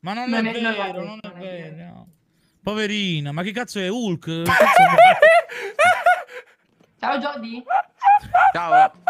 Ma non, non è, è, vero, non è, vero. No. Poverina, ma che cazzo è Hulk? Ciao Jody. Ciao.